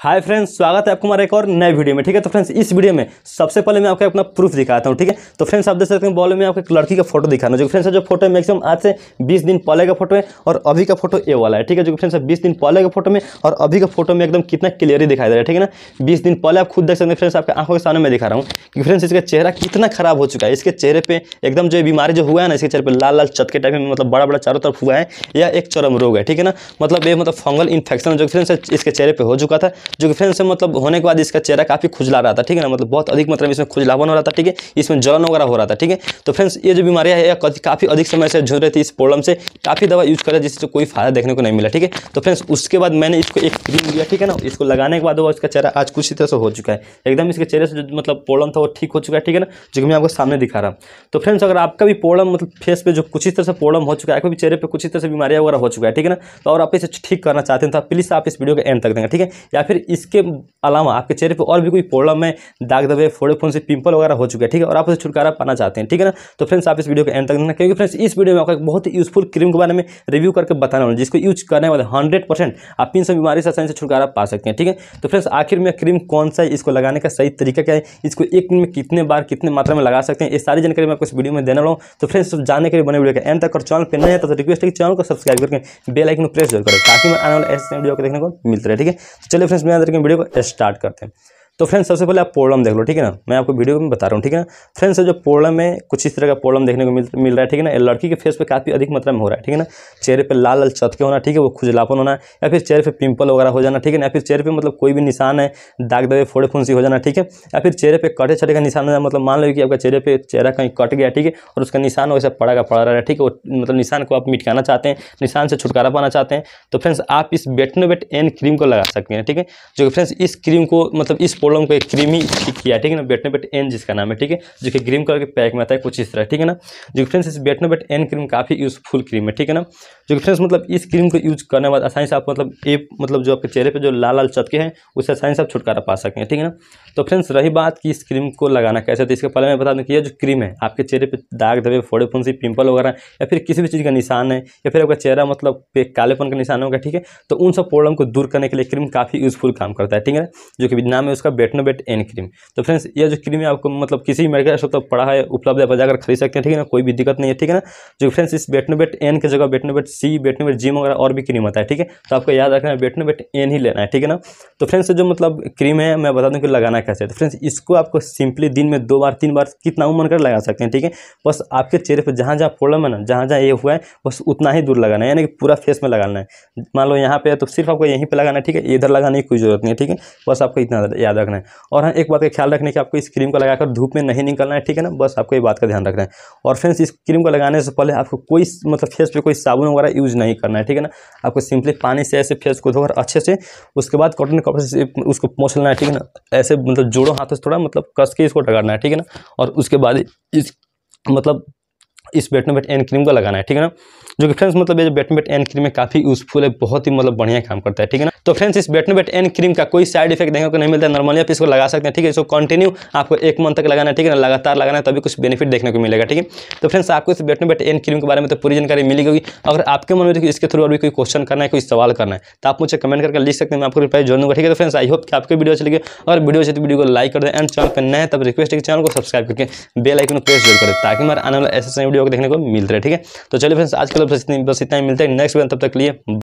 hi friends स्वागत है आपको हमारे एक और नए वीडियो में ठीक है तो फ्रेंड्स इस वीडियो में सबसे पहले मैं आपको अपना प्रूफ दिखाता हूँ ठीक है तो फ्रेंड्स आप देख सकते हैं बॉल में आपको एक लड़की का फोटो दिखाना जो फ्रेंड्स जो फोटो है मैक्सिमम आज से बीस दिन पहले का फोटो है और अभी का फोटो ए वाला है ठीक है जो फ्रेंड्स बीस दिन पहले का फोटो में और अभी का फोटो में एकदम कितना क्लियर दिखाई दे रहा है ठीक है ना बीस दिन पहले आप खुद देख सकते हैं फ्रेंड्स आपके आंखों के सामने मैं दिखा रहा हूँ कि फ्रेंड्स इसका चेहरा कितना खराब हो चुका है इसके चेहरे पर एकदम जो बीमारी जो हुआ है ना इसके चेहरे पर लाल लाल चतके टाइप में मतलब बड़ा बड़ा चारों तरफ हुआ है या एक चरम रोग है ठीक है ना मतलब ये मतलब फंगल इन्फेक्शन जो फ्रेंड्स इसके चेहरे पर हो चुका था जो कि फ्रेंड्स मतलब होने के बाद इसका चेहरा काफ़ी खुजला रहा था ठीक है ना मतलब बहुत अधिक मतलब इसमें खुजलावन हो रहा था ठीक है इसमें जलन वगैरह हो रहा था ठीक है तो फ्रेंड्स ये जो बीमारियाँ है काफ़ी अधिक समय से झुल रही थी इस प्रॉब्लम से काफ़ी दवा यूज़ करा जिससे कोई फायदा देखने को नहीं मिला ठीक है तो फ्रेंड्स उसके बाद मैंने इसको एक क्रीम लिया ठीक है ना इसको लगाने के बाद वो इसका चेहरा आज कुछ ही तरह से हो चुका है एकदम इसके चेहरे से जो मतलब प्रॉब्लम था वो ठीक हो चुका है ठीक है ना जो कि मैं आपको सामने दिखा रहा हूँ तो फ्रेंड्स अगर आपका भी प्रॉब्लम मतलब फेस पे जो कुछ इस तरह से प्रॉब्लम हो चुका है कभी भी चेहरे पे कुछ इस तरह से बीमारियाँ वगैरह हो चुका है ठीक है ना तो और आप इसे ठीक करना चाहते हैं तो आप प्लीज़ आप इस वीडियो को एंड तक देंगे ठीक है या फिर फिर इसके अलावा आपके चेहरे पर और भी कोई प्रॉब्लम है दाग दबे फोड़े फोन से पिंपल वगैरह हो चुके हैं ठीक है और आप उसे छुटकारा पाना चाहते हैं ठीक है ना तो फ्रेंड्स आप इस वीडियो को एंड तक देखना क्योंकि फ्रेंड्स इस वीडियो में आपको एक बहुत ही यूजफुल क्रीम के बारे में रिव्यू करके बताने वाला जिसको यूज करने वाले हंड्रेड परसेंट आप इन सब बीमारी से आसानी से छुटकारा पा सकते हैं ठीक है तो फ्रेंड्स आखिर में क्रीम कौन सा है इसको लगाने का सही तरीका क्या है इसको एक दिन में कितने बार कितने मात्रा में लगा सकते हैं ये सारी जानकारी मैं आपको इस वीडियो में देने वाला हूँ तो फ्रेंड्स जाने के लिए बने वीडियो का एंड तक और चैनल पर नहीं आता तो रिक्वेस्ट है कि चैनल को सब्सक्राइब करके बेलाइक में प्रेस जरूर करें ताकि मैं आने वाले ऐसे वीडियो को देखने को मिलते रहे ठीक है तो चलिए फ्रेंड्स इसमें अंदर वीडियो को स्टार्ट करते हैं तो फ्रेंड्स सबसे पहले आप प्रॉब्लम देख लो ठीक है ना मैं आपको वीडियो में बता रहा हूँ ठीक है ना फ्रेंड्स जो प्रॉब्लम है कुछ इस तरह का प्रॉब्लम देखने को मिल मिल रहा है ठीक है ना लड़की के फेस पे काफ़ी अधिक मात्रा में हो रहा है ठीक है ना चेहरे पे लाल लाल चतके होना ठीक है वो खुजलापन होना या फिर चेहरे पर पिंपल वगैरह हो जाना ठीक है ना फिर चेहरे पर मतलब कोई भी निशान है दाग दबे फोड़े फुंसी हो जाना ठीक है या फिर चेहरे पर कटे छटे का निशान हो मतलब मान लो कि आपका चेहरे पर चेहरा कहीं कट गया ठीक है और उसका निशान वैसे पड़ा का पड़ा रहा है ठीक है मतलब निशान को आप मिटकाना चाहते हैं निशान से छुटकारा पाना चाहते हैं तो फ्रेंड्स आप इस बेटनोवेट एन क्रीम को लगा सकते हैं ठीक है जो कि फ्रेंड्स इस क्रीम को मतलब इस कोलम को एक क्रीमी किया ठीक है ना बेटनोबेट एन जिसका नाम है ठीक है जो कि ग्रीम कलर के पैक में आता है कुछ इस तरह ठीक है ना जो फ्रेंड्स इस बेटनोबेट एन क्रीम काफ़ी यूजफुल क्रीम है ठीक है ना जो फ्रेंड्स मतलब इस क्रीम को यूज करने बाद आसानी से आप मतलब ए मतलब जो आपके चेहरे पर जो लाल लाल चतके हैं उससे आसानी से आप छुटकारा पा सकें ठीक है ना तो फ्रेंड्स रही बात कि इस क्रीम को लगाना कैसे तो इसके पहले मैं बता दूँ कि यह जो क्रीम है आपके चेहरे पर दाग दबे फोड़े फुंसी पिंपल वगैरह या फिर किसी भी चीज़ का निशान है या फिर आपका चेहरा मतलब कालेपन का निशान होगा ठीक है तो उन सब प्रॉब्लम को दूर करने के लिए क्रीम काफ़ी यूजफुल काम करता है ठीक है जो कि नाम है उसका बेटनो बेट एन क्रीम तो फ्रेंड्स ये जो क्रीम है आपको मतलब किसी भी मेडिकल स्टोर तक पड़ा है उपलब्ध है जाकर खरीद सकते हैं ठीक है ना कोई भी दिक्कत नहीं है ठीक है ना जो फ्रेंड्स इस बेटनो बेट एन के जगह बेटनो बेट सी बेटनो बेट जी वगैरह और भी क्रीम आता है ठीक है तो आपको याद रखना है बेटनो बेट एन ही लेना है ठीक है ना तो फ्रेंड्स जो मतलब क्रीम है मैं बता दूँ कि लगाना कैसे तो फ्रेंड्स इसको आपको सिंपली दिन में दो बार तीन बार कितना उमन कर लगा सकते हैं ठीक है बस आपके चेहरे पर जहाँ जहाँ प्रॉब्लम है ना जहाँ जहाँ ये हुआ है बस उतना ही दूर लगाना है यानी कि पूरा फेस में लगाना है मान लो यहाँ पे तो सिर्फ आपको यहीं पर लगाना है ठीक है इधर लगाने की कोई जरूरत नहीं है ठीक है बस आपको इतना याद रखना रखना है और हाँ एक बात का ख्याल रखना है कि आपको इस क्रीम को लगाकर धूप में नहीं निकलना है ठीक है ना बस आपको ये बात का ध्यान रखना है और फ्रेंड्स इस क्रीम को लगाने से पहले आपको कोई मतलब फेस पे कोई साबुन वगैरह यूज नहीं करना है ठीक है ना आपको सिंपली पानी से ऐसे फेस को धोकर अच्छे से उसके बाद कॉटन कपड़े से उसको पोछ लेना है ठीक है ना ऐसे मतलब जोड़ो हाथों से थोड़ा मतलब कस के इसको रगड़ना है ठीक है ना और उसके बाद इस मतलब इस बैट बैट एन क्रीम को लगाना है ठीक है ना जो कि फ्रेंड्स मतलब ये जो में बैट एन क्रीम है काफी यूजफुल है बहुत ही मतलब बढ़िया काम करता है ठीक है ना तो फ्रेंड्स इस बैट बैट एन क्रीम का कोई साइड इफेक्ट देखने को नहीं मिलता है नॉर्मली आप इसको लगा सकते हैं ठीक है इसको कंटिन्यू आपको एक मंथ तक लगाना है ठीक है ना लगातार लगाना है तभी कुछ बेनिफिट देखने को मिलेगा ठीक है तो फ्रेंड्स आपको इस बैट बैट एन क्रीम के बारे में तो पूरी जानकारी मिली होगी अगर आपके मन में इसके थ्रू अभी कोई क्वेश्चन करना है कोई सवाल करना है तो आप मुझे कमेंट करके लिख सकते हैं आपको रिप्लाई जोड़ ठीक है तो फ्रेंड्स आई होप कि आपकी वीडियो अच्छी अगर वीडियो अच्छी तो वीडियो को लाइक कर दें एंड चैनल पर नए तब रिक्वेस्ट है चैनल को सब्सक्राइब करके बेल आइकन प्रेस जरूर करें ताकि हमारे आने वाले ऐसे वीडियो वीडियो देखने को मिलता है ठीक है तो चलिए फ्रेंड्स आज के लिए बस इतना ही मिलता है नेक्स्ट वीडियो तब तक लिए